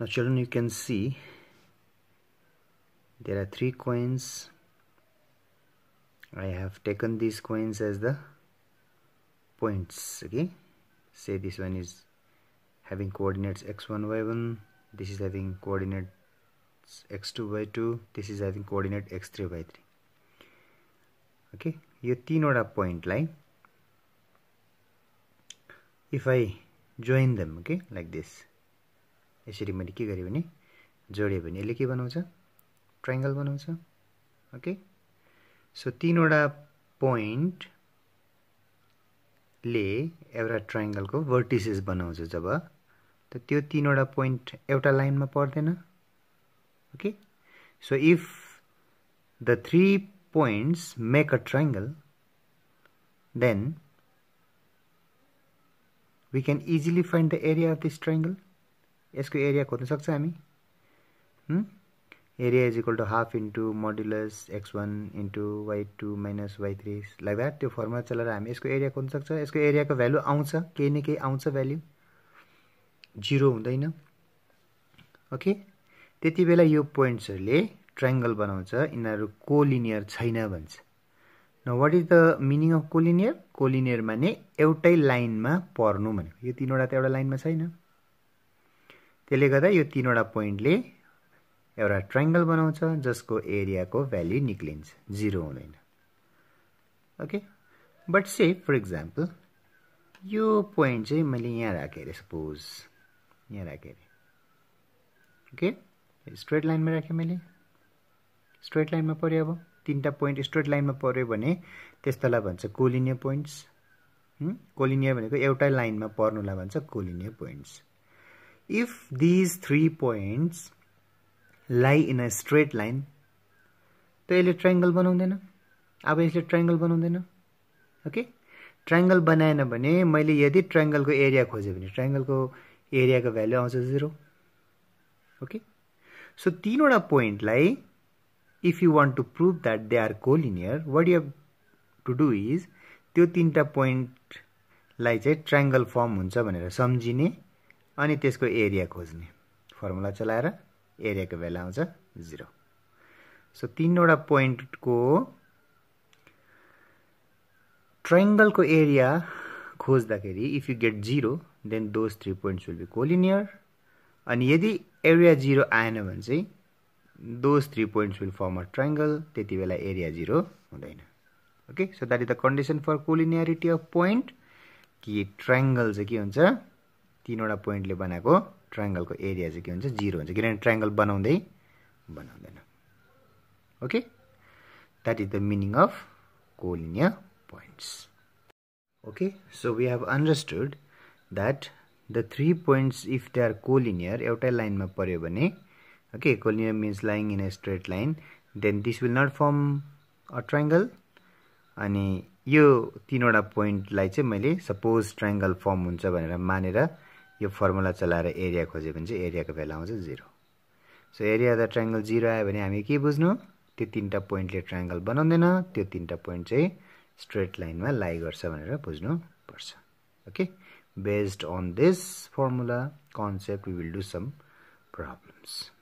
now children you can see there are three coins I have taken these coins as the points okay say this one is having coordinates x1 y1 this is having coordinates x2 y2 this is having coordinate x3 y3 okay three तीनों point line if I join them okay like this यसरी मैले के गरेँ भने जोडेँ भने यसले के बनाउँछ ट्राइङ्गल बनाउँछ ओके सो तिनवटा ले एउटा ट्राइङ्गलको भर्टिसेस बनाउँछ जब त त्यो तिनवटा पोइन्ट एउटा लाइनमा पर्दैन okay so if the three points make a triangle then we can easily find the area of this triangle यसको एरिया खोज्न सक्छ हामी area is equal to half into modulus X one into Y two minus Y three like that त्यो formula चलाएर हामी यसको area खोज्न सक्छ यसको एरियाको भ्यालु आउँछ केही न केही आउँछ भ्याल्यु जिरो हुँदैन ओके त्यति बेला यो पोइन्ट्सहरूले ट्राइङ्गल बनाउँछ यिनीहरू कोलिनियर छैन भन्छ न what is the meaning of collinear collinear माने एउटै लाइनमा पर्नु भनेको यो तिनवटा त एउटा लाइनमा छैन त्यसले गर्दा यो तिनवटा पोइन्टले एउटा ट्राइङ्गल बनाउँछ जसको एरियाको भ्याल्यु निक्लिन्छ जिरो हुँदैन okay but say for example यो पोइन्ट चाहिँ मैले यहाँ राखेँ अरे सपोज यहाँ राखेँ अरे ओके स्ट्रेट लाइनमा राखेँ मैले स्ट्रेट लाइनमा पऱ्यो अब तिनवटा पोइन्ट स्ट्रेट लाइनमा पऱ्यो भने त्यस्तालाई भन्छ कोलिनियर पोइन्ट्स कोलिनियर भनेको एउटै लाइनमा पर्नुलाई भन्छ collinear points If these three points lie in a straight line, त यसले ट्राइङ्गल बनाउँदैन अब यसले ट्राइङ्गल बनाउँदैन ओके ट्राइङ्गल बनाएन भने मैले यदि ट्राइङ्गलको एरिया खोजेँ भने ट्राइङ्गलको एरियाको भ्याल्यु आउँछ जिरो ओके सो तिनवटा पोइन्टलाई if you want to prove that they are collinear what you to do is त्यो तिनवटा पोइन्टलाई चाहिँ ट्राइङ्गल फर्म हुन्छ भनेर सम्झिने अनि त्यसको एरिया खोज्ने फर्मुला चलाएर एरियाको भ्यालु आउँछ जिरो सो तिनवटा पोइन्टको ट्राइङ्गलको एरिया खोज्दाखेरि if you get zero then those three points will be collinear अनि यदि एरिया जिरो आएन भने चाहिँ those three points will form a triangle त्यति बेला एरिया जिरो हुँदैन okay so that is the condition for collinearity of point कि triangle चाहिँ के हुन्छ तिनवटा पोइन्टले बनाएको ट्राइङ्गलको एरिया चाहिँ के हुन्छ जिरो हुन्छ किनभने ट्राइङ्गल बनाउँदै बनाउँदैन okay that is the meaning of collinear points okay so we have understood that the three points if they are collinear एउटै लाइनमा पऱ्यो भने okay collinear means lying in a straight line then this will not form a triangle अनि यो तिनवटा पोइन्टलाई चाहिँ मैले suppose triangle form हुन्छ भनेर मानेर यो फर्मुला चलाएर एरिया खोज्यो भने चाहिँ एरियाको भ्यालु आउँछ zero so area the triangle zero आयो भने हामी के बुझ्नु त्यो तिनवटा पोइन्टले ट्राइङ्गल बनाउँदैन त्यो तिनवटा पोइन्ट चाहिँ स्ट्रेट लाइनमा लाइ गर्छ भनेर बुझ्नुपर्छ okay based on this formula concept we will do some problems